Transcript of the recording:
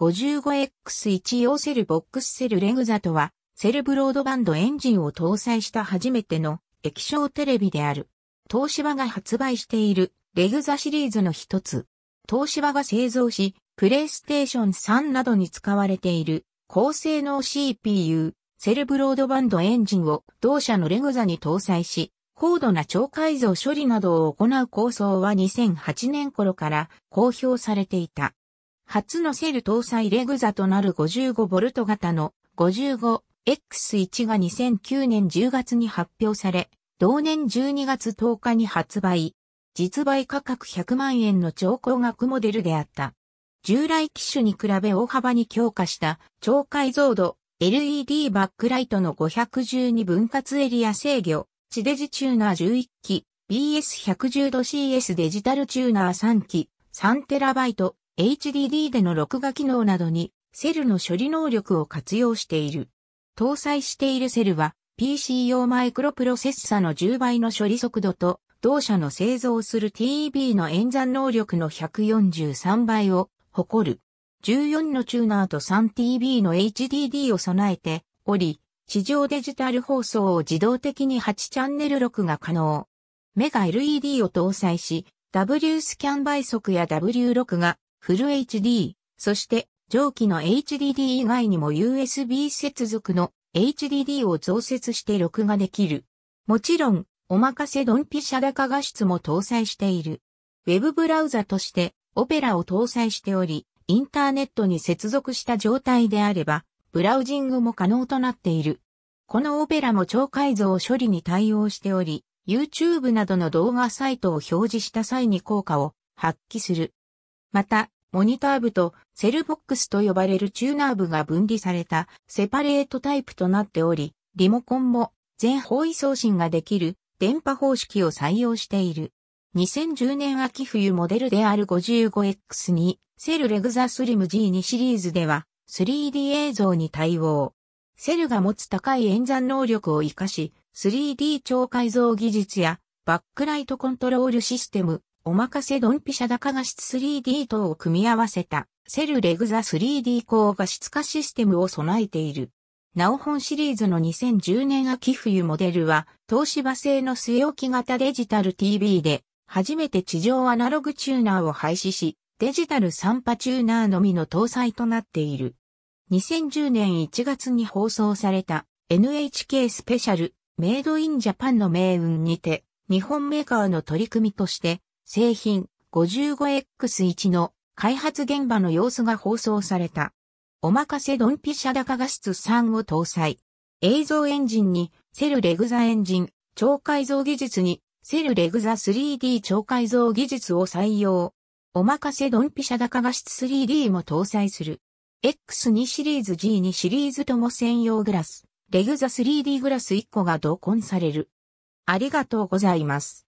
55X1 用セルボックスセルレグザとは、セルブロードバンドエンジンを搭載した初めての液晶テレビである。東芝が発売しているレグザシリーズの一つ。東芝が製造し、プレイステーション3などに使われている高性能 CPU、セルブロードバンドエンジンを同社のレグザに搭載し、高度な超改造処理などを行う構想は2008年頃から公表されていた。初のセル搭載レグザとなる 55V 型の 55X1 が2009年10月に発表され、同年12月10日に発売。実売価格100万円の超高額モデルであった。従来機種に比べ大幅に強化した超解像度 LED バックライトの512分割エリア制御、地デジチューナー11機、BS110 度 CS デジタルチューナー3機、3TB、HDD での録画機能などにセルの処理能力を活用している。搭載しているセルは PC 用マイクロプロセッサの10倍の処理速度と同社の製造する TEB の演算能力の143倍を誇る。14のチューナーと 3TB の HDD を備えており、地上デジタル放送を自動的に8チャンネル録画可能。メガ LED を搭載し、W スキャン倍速や W 録画、フル HD、そして上記の HDD 以外にも USB 接続の HDD を増設して録画できる。もちろん、おまかせドンピシャ高画質も搭載している。ウェブブラウザとしてオペラを搭載しており、インターネットに接続した状態であれば、ブラウジングも可能となっている。このオペラも超解像処理に対応しており、YouTube などの動画サイトを表示した際に効果を発揮する。また、モニター部とセルボックスと呼ばれるチューナー部が分離されたセパレートタイプとなっており、リモコンも全方位送信ができる電波方式を採用している。2010年秋冬モデルである 55X にセルレグザスリム G2 シリーズでは 3D 映像に対応。セルが持つ高い演算能力を活かし、3D 超解像技術やバックライトコントロールシステム、おまかせドンピシャ高画質 3D 等を組み合わせたセルレグザ 3D 高画質化システムを備えている。なお本シリーズの2010年秋冬モデルは東芝製の据え置き型デジタル TV で初めて地上アナログチューナーを廃止しデジタル3波チューナーのみの搭載となっている。2010年1月に放送された NHK スペシャルメイドインジャパンの命運にて日本メーカーの取り組みとして製品 55X1 の開発現場の様子が放送された。おまかせドンピシャ高画質3を搭載。映像エンジンにセルレグザエンジン、超改造技術にセルレグザ 3D 超改造技術を採用。おまかせドンピシャ高画質 3D も搭載する。X2 シリーズ G2 シリーズとも専用グラス、レグザ 3D グラス1個が同梱される。ありがとうございます。